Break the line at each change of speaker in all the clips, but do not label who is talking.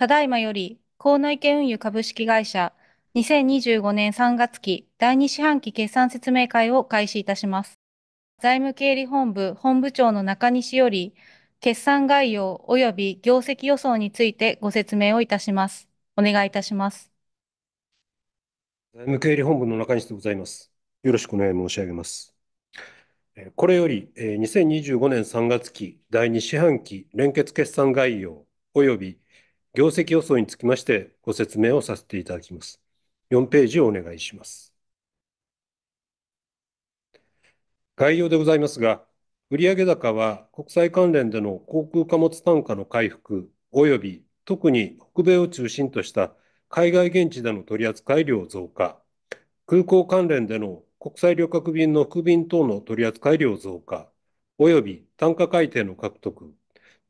ただいまより、河野池運輸株式会社2025年3月期第2四半期決算説明会を開始いたします。財務経理本部本部長の中西より、決算概要及び業績予想についてご説明をいたします。お願いいたします。財務経理本部の中西でございます。よろしくお願い申し上げます。これより、2025年3月期第2四半期連結決算概要及び業績予想につきましてご説明をさせていただきます。4ページをお願いします。概要でございますが、売上高は国際関連での航空貨物単価の回復および特に北米を中心とした海外現地での取扱量増加、空港関連での国際旅客便の副便等の取扱量増加および単価改定の獲得、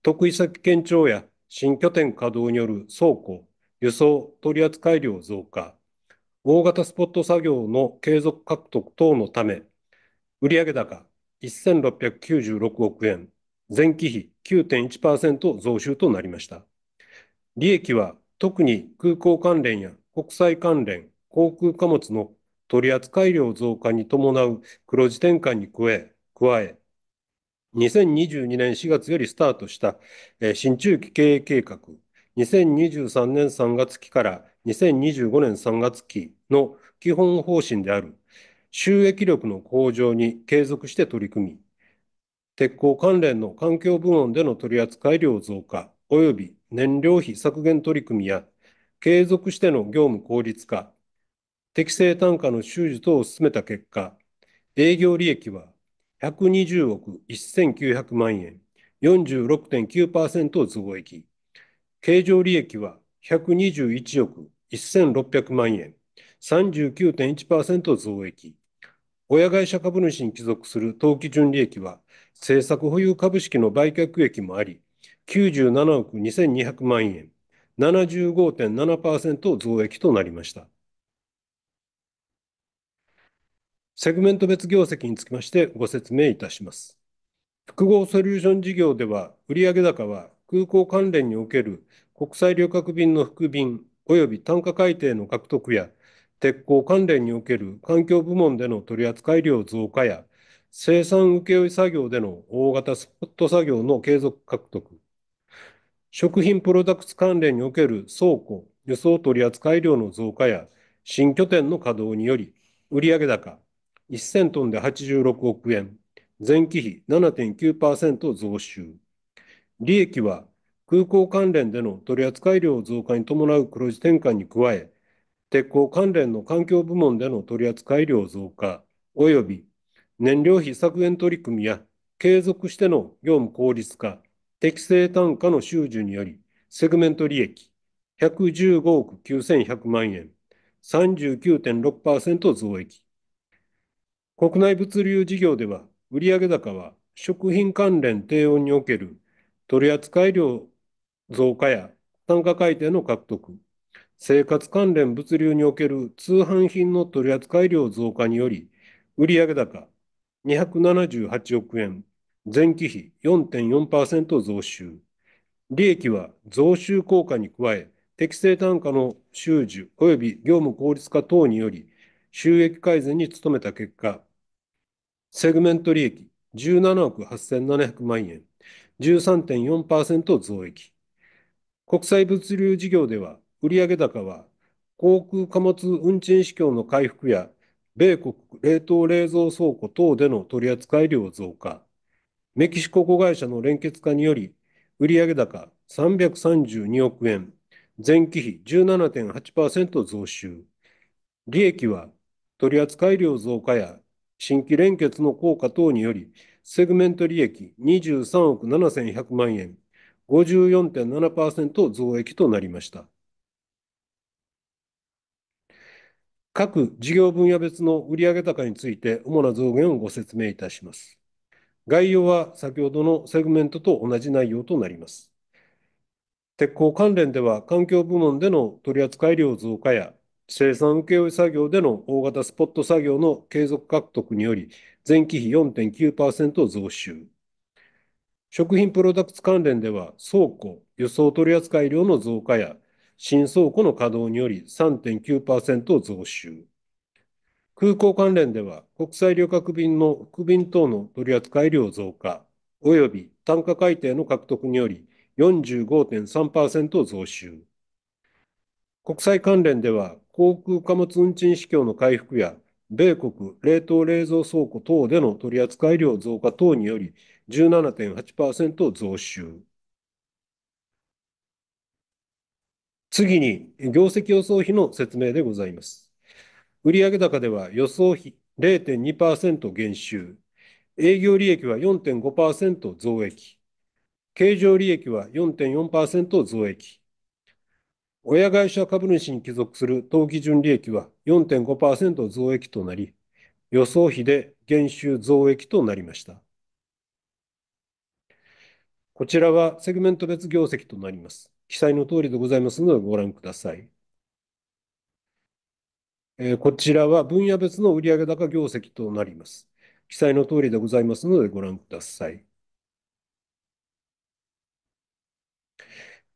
得意先堅調や新拠点稼働による倉庫、輸送、取扱量増加、大型スポット作業の継続獲得等のため、売上高1696億円、前期比9.1%増収となりました。利益は特に空港関連や国際関連、航空貨物の取扱量増加に伴う黒字転換に加え、2022年4月よりスタートした、え新中期経営計画、2023年3月期から2025年3月期の基本方針である収益力の向上に継続して取り組み、鉄鋼関連の環境部門での取扱量増加及び燃料費削減取り組みや継続しての業務効率化、適正単価の収受等を進めた結果、営業利益は120億1900万円、46.9%増益。経常利益は121億1600万円、39.1%増益。親会社株主に帰属する当期純利益は、政策保有株式の売却益もあり、97億2200万円、75.7%増益となりました。セグメント別業績につきましてご説明いたします。複合ソリューション事業では、売上高は空港関連における国際旅客便の副便及び単価改定の獲得や、鉄鋼関連における環境部門での取扱量増加や、生産請負作業での大型スポット作業の継続獲得、食品プロダクツ関連における倉庫、輸送取扱量の増加や、新拠点の稼働により、売上高、1000トンで86億円、前期比7.9%増収。利益は空港関連での取扱量増加に伴う黒字転換に加え、鉄鋼関連の環境部門での取扱量増加および燃料費削減取り組みや継続しての業務効率化、適正単価の収受により、セグメント利益115億9100万円、39.6%増益、国内物流事業では、売上高は食品関連低温における取扱量増加や単価改定の獲得、生活関連物流における通販品の取扱量増加により、売上高278億円、前期比4.4%増収、利益は増収効果に加え、適正単価の収受及び業務効率化等により収益改善に努めた結果、セグメント利益17億8700万円、13.4%増益。国際物流事業では、売上高は航空貨物運賃市況の回復や、米国冷凍冷蔵倉庫等での取扱量増加、メキシコ子会社の連結化により、売上高332億円、前期比17.8%増収。利益は取扱量増加や新規連結の効果等により、セグメント利益23億7100万円、54.7%増益となりました。各事業分野別の売上高について主な増減をご説明いたします。概要は先ほどのセグメントと同じ内容となります。鉄鋼関連では、環境部門での取扱量増加や生産請負作業での大型スポット作業の継続獲得により、前期比4.9%増収。食品プロダクツ関連では、倉庫、輸送取扱量の増加や、新倉庫の稼働により3.9%増収。空港関連では、国際旅客便の副便等の取扱量増加、および単価改定の獲得により45.3%増収。国際関連では、航空貨物運賃市況の回復や、米国冷凍冷蔵倉庫等での取扱量増加等により17.8%増収。次に、業績予想比の説明でございます。売上高では予想比0.2%減収、営業利益は4.5%増益、経常利益は4.4%増益、親会社株主に帰属する当期純利益は4.5%増益となり、予想比で減収増益となりました。こちらはセグメント別業績となります。記載の通りでございますのでご覧ください。こちらは分野別の売上高業績となります。記載の通りでございますのでご覧ください。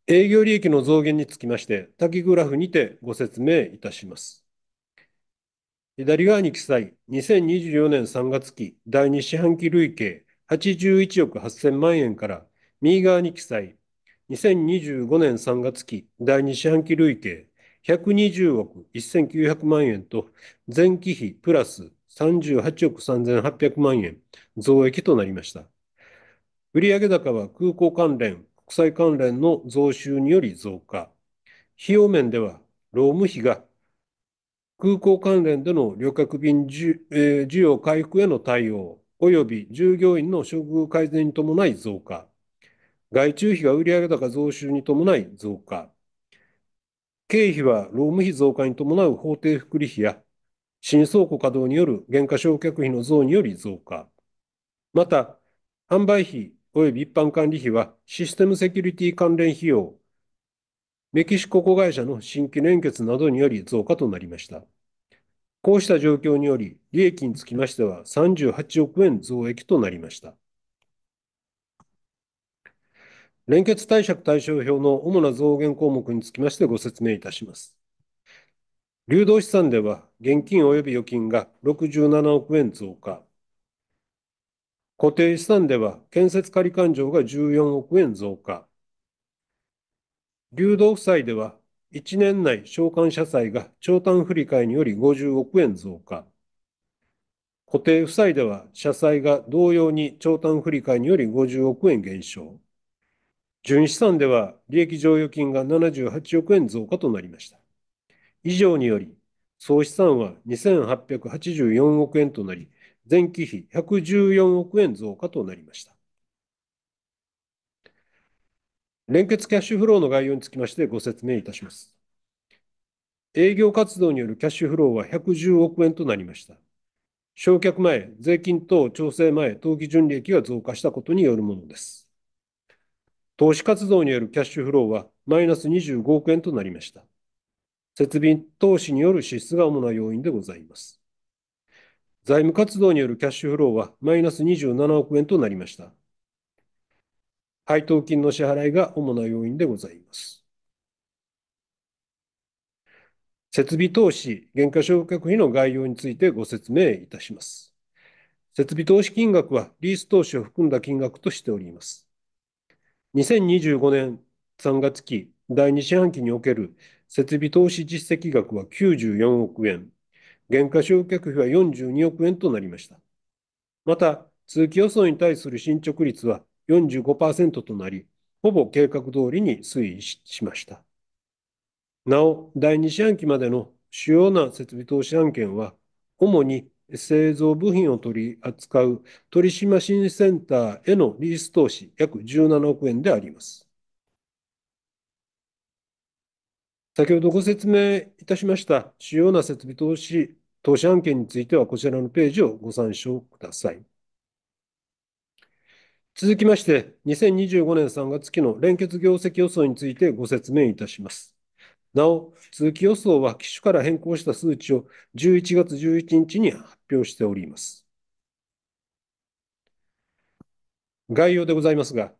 営業利益の増減につきまして、多岐グラフにてご説明いたします。左側に記載、2024年3月期第2四半期累計81億8000万円から、右側に記載、2025年3月期第2四半期累計120億1900万円と、前期比プラス38億3800万円増益となりました。売上高は空港関連、国際関連の増収により増加、費用面では労務費が空港関連での旅客便需,、需要回復への対応、及び従業員の処遇改善に伴い増加、外注費は売上高増収に伴い増加、経費は労務費増加に伴う法定福利費や新倉庫稼働による減価償却費の増により増加、また販売費及び一般管理費はシステムセキュリティ関連費用、メキシコ子会社の新規連結などにより増加となりました。こうした状況により、利益につきましては38億円増益となりました。連結貸借対照表の主な増減項目につきましてご説明いたします。流動資産では、現金及び預金が67億円増加、固定資産では建設仮勘定が14億円増加。流動負債では1年内償還社債が長短振替により50億円増加。固定負債では社債が同様に長短振替により50億円減少。純資産では利益剰余金が78億円増加となりました。以上により、総資産は2884億円となり、前期比114億円増加となりました。連結キャッシュフローの概要につきましてご説明いたします。営業活動によるキャッシュフローは110億円となりました。償却前、税金等調整前、当期純利益が増加したことによるものです。投資活動によるキャッシュフローはマイナス25億円となりました。設備投資による支出が主な要因でございます。財務活動によるキャッシュフローはマイナス27億円となりました。配当金の支払いが主な要因でございます。設備投資、減価償却費の概要についてご説明いたします。設備投資金額はリース投資を含んだ金額としております。2025年3月期第2四半期における設備投資実績額は94億円、減価償却費は42億円となりました。また、通期予想に対する進捗率は45%となり、ほぼ計画通りに推移しました。なお、第2四半期までの主要な設備投資案件は、主に製造部品を取り扱う鳥島新センターへのリース投資約17億円であります。先ほどご説明いたしました主要な設備投資、投資案件については、こちらのページをご参照ください。続きまして、2025年3月期の連結業績予想についてご説明いたします。なお、通期予想は機種から変更した数値を11月11日に発表しております。概要でございますが、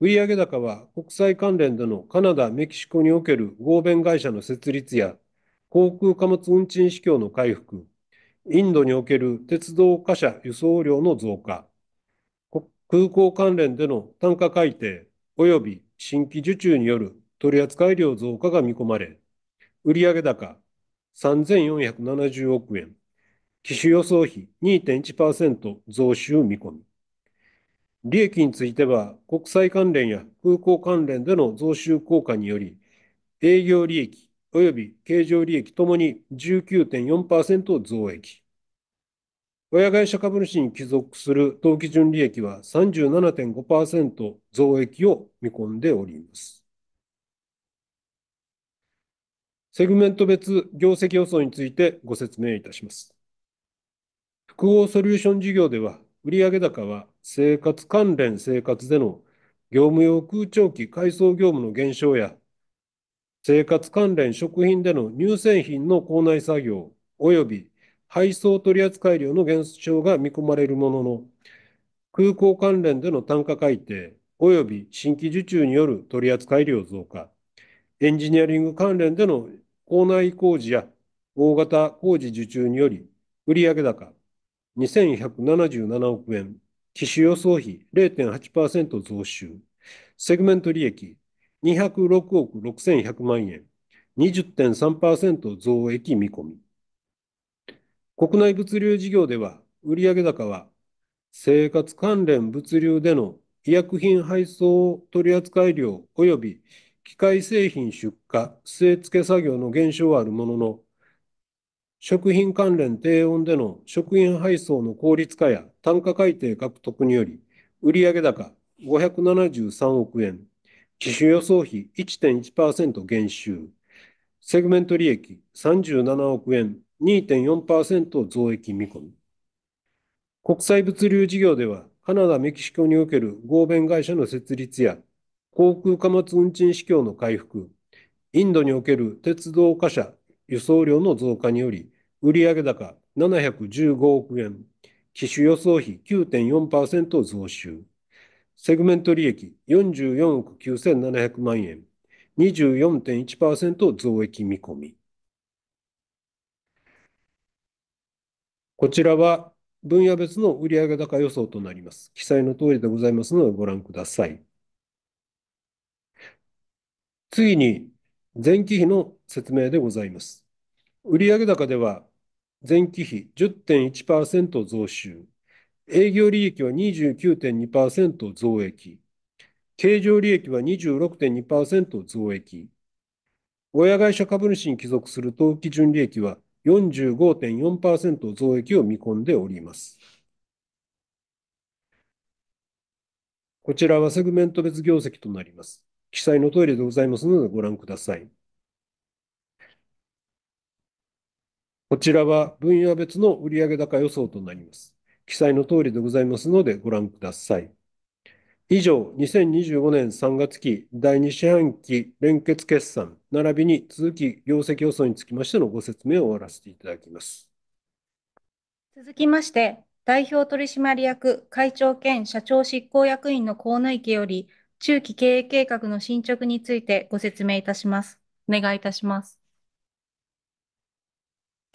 売上高は国際関連でのカナダ、メキシコにおける合弁会社の設立や航空貨物運賃市況の回復、インドにおける鉄道貨車輸送量の増加、空港関連での単価改定及び新規受注による取扱量増加が見込まれ、売上高3,470億円、機種予想比2.1%増収見込み。利益については、国際関連や空港関連での増収効果により、営業利益及び経常利益ともに19.4%増益。親会社株主に帰属する当期純利益は37.5%増益を見込んでおります。セグメント別業績予想についてご説明いたします。複合ソリューション事業では、売上高は生活関連生活での業務用空調機改装業務の減少や、生活関連食品での乳製品の構内作業及び配送取扱量の減少が見込まれるものの、空港関連での単価改定及び新規受注による取扱量増加、エンジニアリング関連での校内工事や大型工事受注により、売上高、2177億円、機種予想費0.8%増収、セグメント利益206億6100万円、20.3%増益見込み。国内物流事業では、売上高は生活関連物流での医薬品配送取扱量及び機械製品出荷、据え付け作業の減少はあるものの、食品関連低温での食品配送の効率化や単価改定獲得により、売上高573億円、機種予想比1.1%減収、セグメント利益37億円、2.4%増益見込み。国際物流事業では、カナダ、メキシコにおける合弁会社の設立や、航空貨物運賃市況の回復、インドにおける鉄道貨車輸送量の増加により、売上高715億円、機種予想比9.4%増収、セグメント利益44億9,700万円、24.1%増益見込み。こちらは分野別の売上高予想となります。記載の通りでございますので、ご覧ください。次に、前期比の説明でございます。売上高では、前期比10.1%増収、営業利益は29.2%増益、経常利益は26.2%増益、親会社株主に帰属する当期純利益は45.4%増益を見込んでおります。こちらはセグメント別業績となります。記載の通りでございますので、ご覧ください。こちらは分野別の売上高予想となります。記載の通りでございますので、ご覧ください。以上、2025年3月期第2四半期連結決算並びに続き業績予想につきましてのご説明を終わらせていただきます。続きまして、代表取締役会長兼社長執行役員の河野池より、中期経営計画の進捗についてご説明いたします。お願いいたします。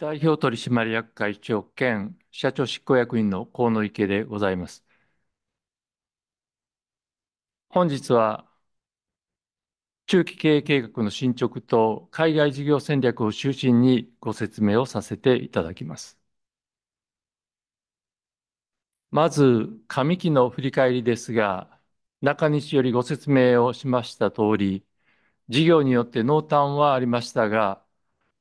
代表取締役会長兼社長執行役員の河野池でございます。本日は、中期経営計画の進捗と海外事業戦略を中心にご説明をさせていただきます。まず、上期の振り返りですが、中西よりご説明をしました通り、事業によって濃淡はありましたが、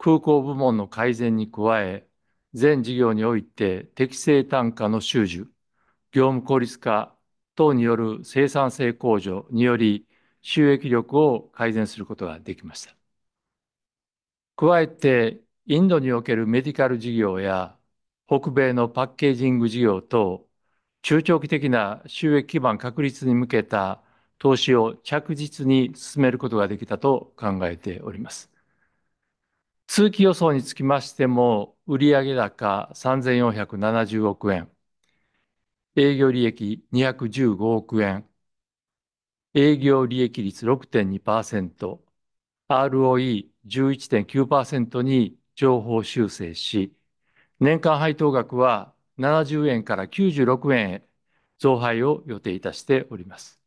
空港部門の改善に加え、全事業において適正単価の収受、業務効率化等による生産性向上により、収益力を改善することができました。加えて、インドにおけるメディカル事業や北米のパッケージング事業等、中長期的な収益基盤確立に向けた投資を着実に進めることができたと考えております。通期予想につきましても、売上高3 4 7 0億円、営業利益215億円、営業利益率6.2%、ROE11.9% に上方修正し、年間配当額は70円から96円へ増配を予定いたしております。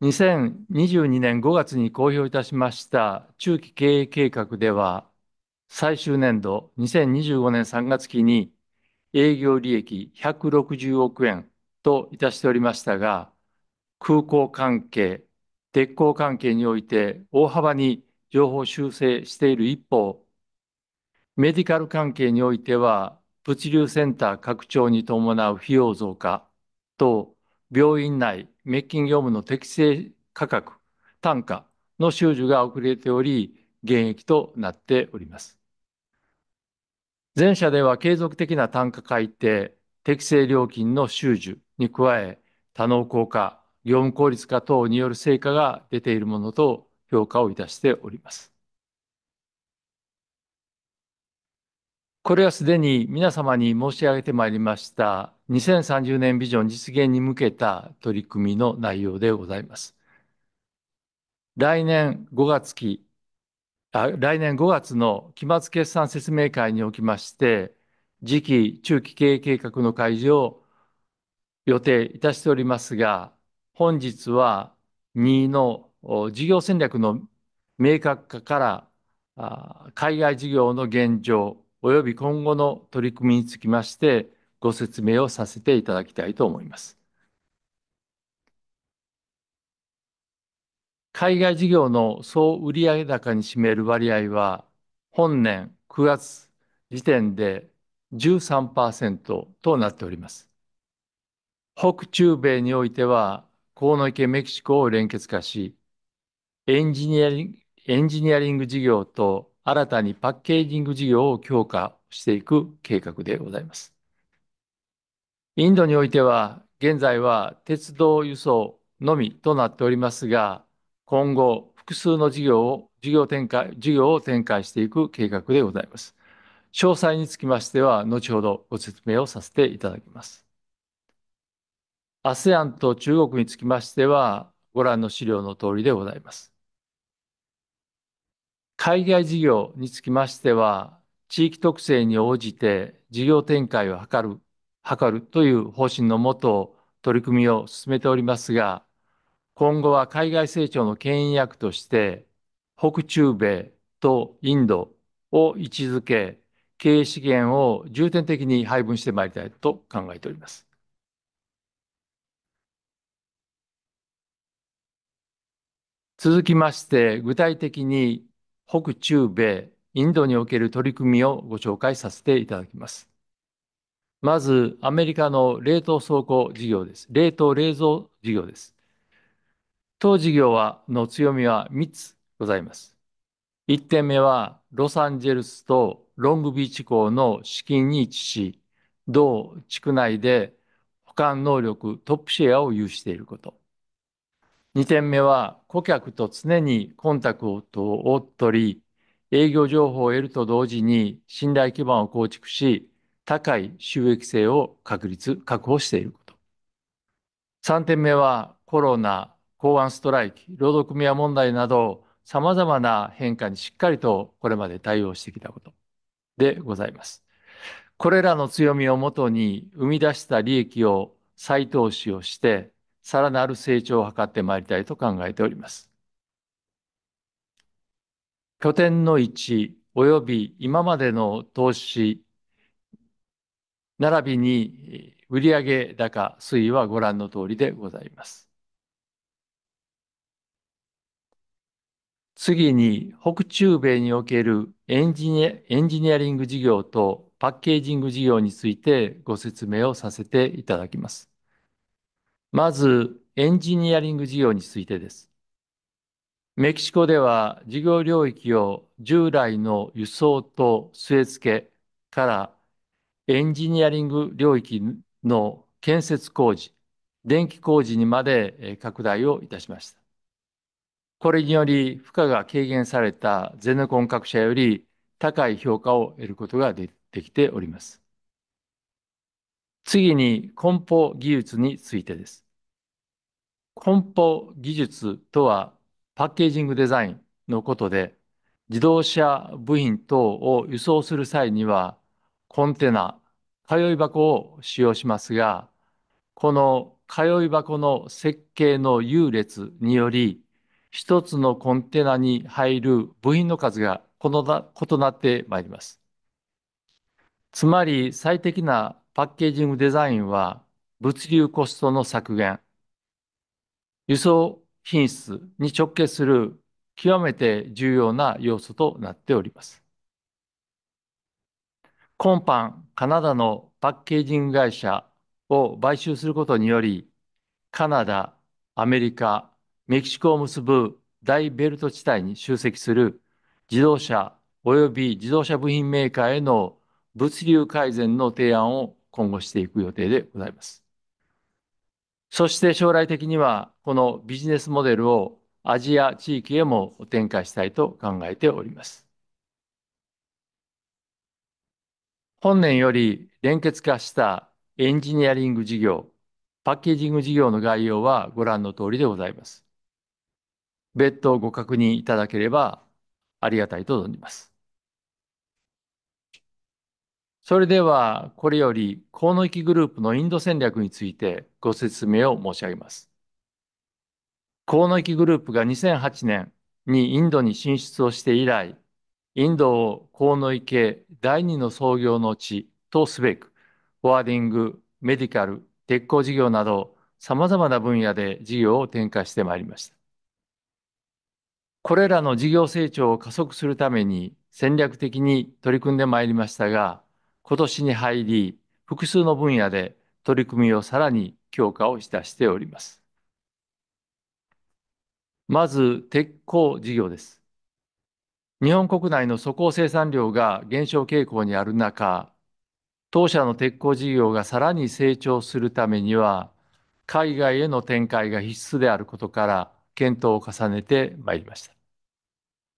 2022年5月に公表いたしました中期経営計画では、最終年度2025年3月期に営業利益160億円といたしておりましたが、空港関係、鉄鋼関係において大幅に情報修正している一方、メディカル関係においては、物流センター拡張に伴う費用増加と病院内、滅菌業務の適正価格、単価の収受が遅れており、減益となっております。前者では継続的な単価改定、適正料金の収受に加え、多能効果、業務効率化等による成果が出ているものと評価をいたしております。これはすでに皆様に申し上げてまいりました、2030年ビジョン実現に向けた取り組みの内容でございます。来年5月期、来年5月の期末決算説明会におきまして、次期中期経営計画の開示を予定いたしておりますが、本日は2の事業戦略の明確化から海外事業の現状、および今後の取り組みにつきまして、ご説明をさせていただきたいと思います。海外事業の総売上高に占める割合は、本年9月時点で13%となっております。北中米においては、鴻池メキシコを連結化し、エンジニアリング事業と新たにパッケージング事業を強化していく計画でございます。インドにおいては、現在は鉄道輸送のみとなっておりますが、今後、複数の事業を事業展開していく計画でございます。詳細につきましては、後ほどご説明をさせていただきます。ASEAN と中国につきましては、ご覧の資料の通りでございます。海外事業につきましては、地域特性に応じて事業展開を図る、図るという方針のもと、取り組みを進めておりますが、今後は海外成長の牽引役として、北中米とインドを位置づけ、経営資源を重点的に配分してまいりたいと考えております。続きまして、具体的に北中米、インドにおける取り組みをご紹介させていただきます。まず、アメリカの冷凍倉庫事業です。冷凍冷蔵事業です。当事業の強みは3つございます。1点目は、ロサンゼルスとロングビーチ港の資金に位置し、同地区内で保管能力トップシェアを有していること。2点目は、顧客と常にコンタクトを取り、営業情報を得ると同時に信頼基盤を構築し、高い収益性を確立、確保していること。3点目は、コロナ、港湾ストライキ、労働組合問題など、さまざまな変化にしっかりとこれまで対応してきたことでございます。これらの強みをもとに、生み出した利益を再投資をして、さらなる成長を図ってまいりたいと考えております。拠点の位置及び今までの投資並びに売上高推移はご覧の通りでございます。次に、北中米におけるエンジエンジニアリング事業とパッケージング事業についてご説明をさせていただきます。まず、エンジニアリング事業についてです。メキシコでは、事業領域を従来の輸送と据え付けからエンジニアリング領域の建設工事、電気工事にまで拡大をいたしました。これにより、負荷が軽減されたゼネコン各社より高い評価を得ることができております。次に梱包技術についてです。梱包技術とはパッケージングデザインのことで、自動車部品等を輸送する際には、コンテナ、通い箱を使用しますが、この通い箱の設計の優劣により、一つのコンテナに入る部品の数が異なってまいります。つまり最適なパッケージングデザインは物流コストの削減、輸送品質に直結する極めて重要な要素となっております。今般、カナダのパッケージング会社を買収することにより、カナダ、アメリカ、メキシコを結ぶ大ベルト地帯に集積する自動車及び自動車部品メーカーへの物流改善の提案を今後していく予定でございます。そして将来的には、このビジネスモデルをアジア地域へも展開したいと考えております。本年より連結化したエンジニアリング事業、パッケージング事業の概要はご覧の通りでございます。別途ご確認いただければありがたいと存じます。それでは、これより河野行グループのインド戦略についてご説明を申し上げます。河野行グループが2008年にインドに進出をして以来、インドを河野池第二の創業の地とすべく、フォワーディング、メディカル、鉄鋼事業など、さまざまな分野で事業を展開してまいりました。これらの事業成長を加速するために戦略的に取り組んでまいりましたが、今年に入り、複数の分野で取り組みをさらに強化をいたしております。まず、鉄鋼事業です。日本国内の粗鋼生産量が減少傾向にある中、当社の鉄鋼事業がさらに成長するためには、海外への展開が必須であることから検討を重ねてまいりました。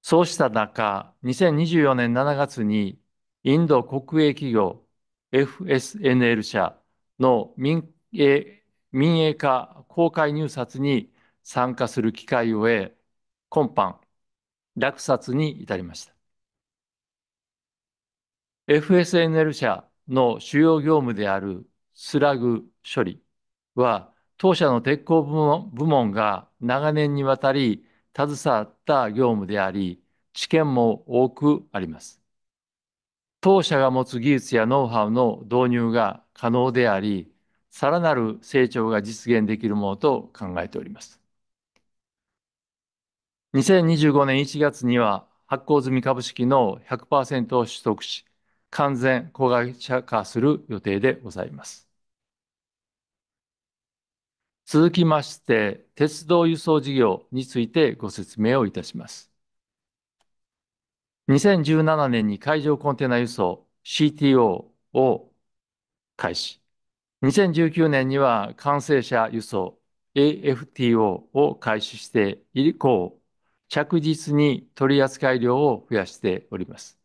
そうした中、2024年7月にインド国営企業 FSNL 社の民営民営化公開入札に参加する機会を得、今般、落札に至りました。FSNL 社の主要業務であるスラグ処理は、当社の鉄鋼部門が長年にわたり携わった業務であり、知見も多くあります。当社が持つ技術やノウハウの導入が可能であり、さらなる成長が実現できるものと考えております。2025年1月には、発行済み株式の100%を取得し、完全子会社化する予定でございます。続きまして、鉄道輸送事業についてご説明をいたします。2017年に海上コンテナ輸送 CTO を開始。2019年には完成車輸送 AFTO を開始して以降、着実に取扱量を増やしております。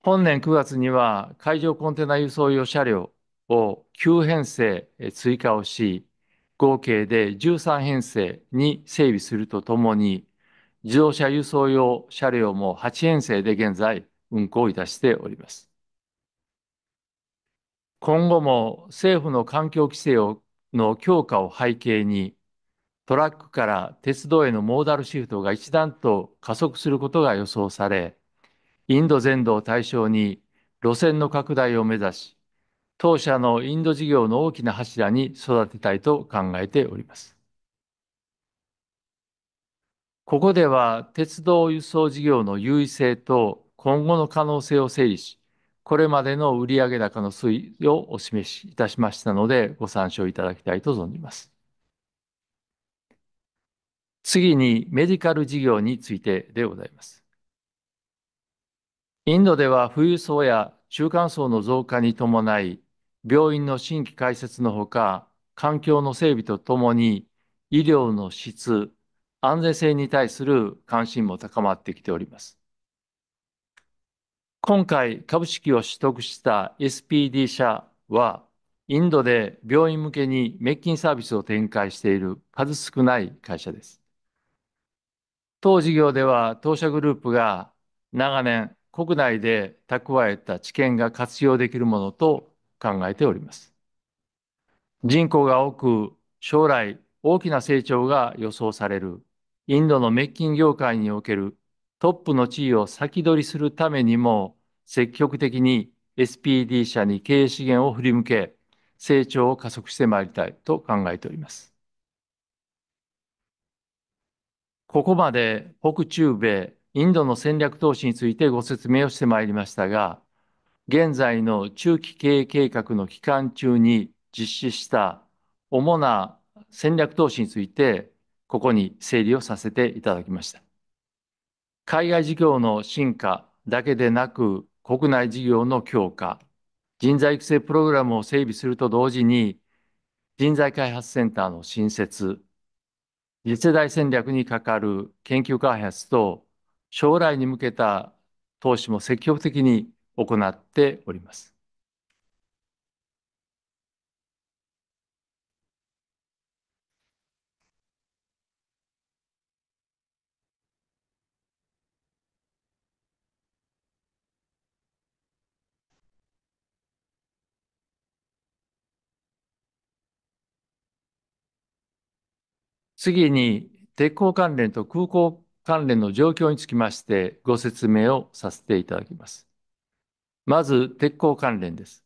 本年9月には海上コンテナ輸送用車両を9編成追加をし、合計で13編成に整備するとともに、自動車輸送用車両も8編成で現在運行いたしております。今後も政府の環境規制の強化を背景に、トラックから鉄道へのモーダルシフトが一段と加速することが予想され、インド全土を対象に路線の拡大を目指し、当社のインド事業の大きな柱に育てたいと考えております。ここでは鉄道輸送事業の優位性と今後の可能性を整理し、これまでの売上高の推移をお示しいたしましたので、ご参照いただきたいと存じます。次に、メディカル事業についてでございます。インドでは富裕層や中間層の増加に伴い、病院の新規開設のほか、環境の整備とともに、医療の質、安全性に対する関心も高まってきております。今回、株式を取得した SPD 社は、インドで病院向けに滅菌サービスを展開している数少ない会社です。当事業では、当社グループが長年国内で蓄えた知見が活用できるものと考えております。人口が多く、将来大きな成長が予想されるインドの滅菌業界におけるトップの地位を先取りするためにも、積極的に SPD 社に経営資源を振り向け、成長を加速してまいりたいと考えております。ここまで北中米、インドの戦略投資についてご説明をしてまいりましたが、現在の中期経営計画の期間中に実施した主な戦略投資についてここに整理をさせていただきました。海外事業の進化だけでなく、国内事業の強化、人材育成プログラムを整備すると同時に、人材開発センターの新設、次世代戦略にかかる研究開発と、将来に向けた投資も積極的に行っております。次に、鉄鋼関連と空港関連の状況につきましてご説明をさせていただきます。まず、鉄鋼関連です。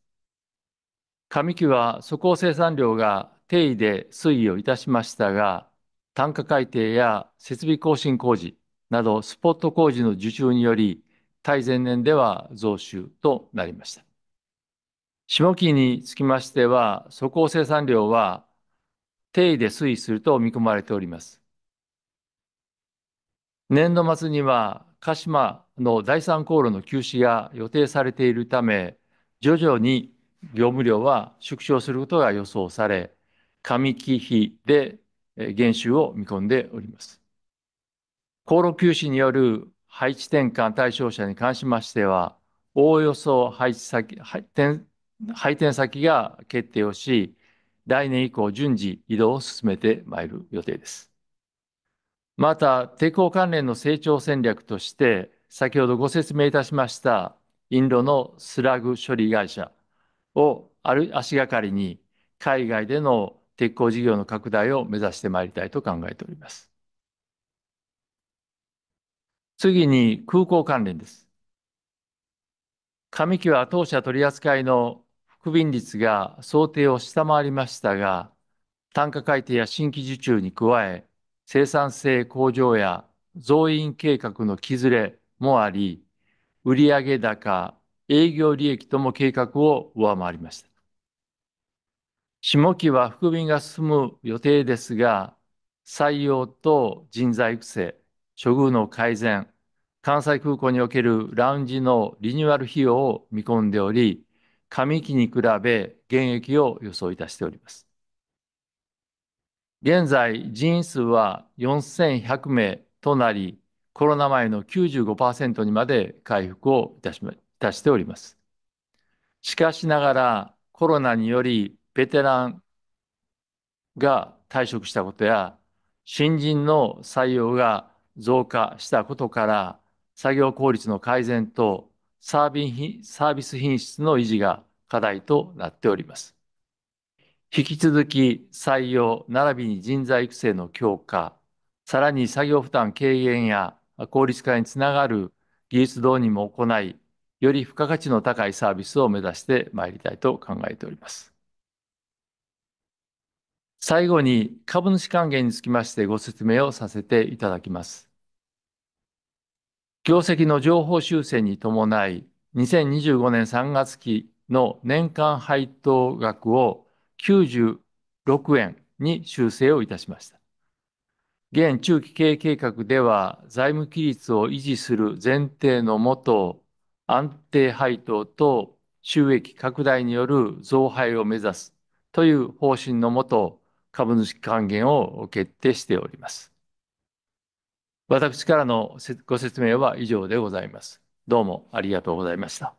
上期は素行生産量が低位で推移をいたしましたが、単価改定や設備更新工事などスポット工事の受注により、対前年では増収となりました。下期につきましては、粗鋼生産量は定位で推移すると見込まれております。年度末には鹿島の第三航路の休止が予定されているため、徐々に業務量は縮小することが予想され、上期比で減収を見込んでおります。航路休止による配置転換対象者に関しましては、おおよそ配置先、配点先が決定をし、来年以降、順次移動を進めてまいる予定です。また、鉄鋼関連の成長戦略として、先ほどご説明いたしましたインドのスラグ処理会社をある足がかりに、海外での鉄鋼事業の拡大を目指してまいりたいと考えております。次に、空港関連です。上期は当社取扱いの不便率が想定を下回りましたが、単価改定や新規受注に加え、生産性向上や増員計画の木ずれもあり、売上高、営業利益とも計画を上回りました。下期は復便が進む予定ですが、採用と人材育成、処遇の改善、関西空港におけるラウンジのリニューアル費用を見込んでおり、上期に比べ減益を予想いたしております。現在、人員数は4,100名となり、コロナ前の95%にまで回復をいたしいたしております。しかしながら、コロナによりベテランが退職したことや、新人の採用が増加したことから、作業効率の改善とサービス品質の維持が課題となっております。引き続き、採用並びに人材育成の強化、さらに作業負担軽減や効率化につながる技術導入も行い、より付加価値の高いサービスを目指してまいりたいと考えております。最後に、株主還元につきましてご説明をさせていただきます。業績の上方修正に伴い、2025年3月期の年間配当額を96円に修正をいたしました。現中期経営計画では、財務規律を維持する前提のもと、安定配当と収益拡大による増配を目指すという方針のもと、株主還元を決定しております。私からのご説明は以上でございます。どうもありがとうございました。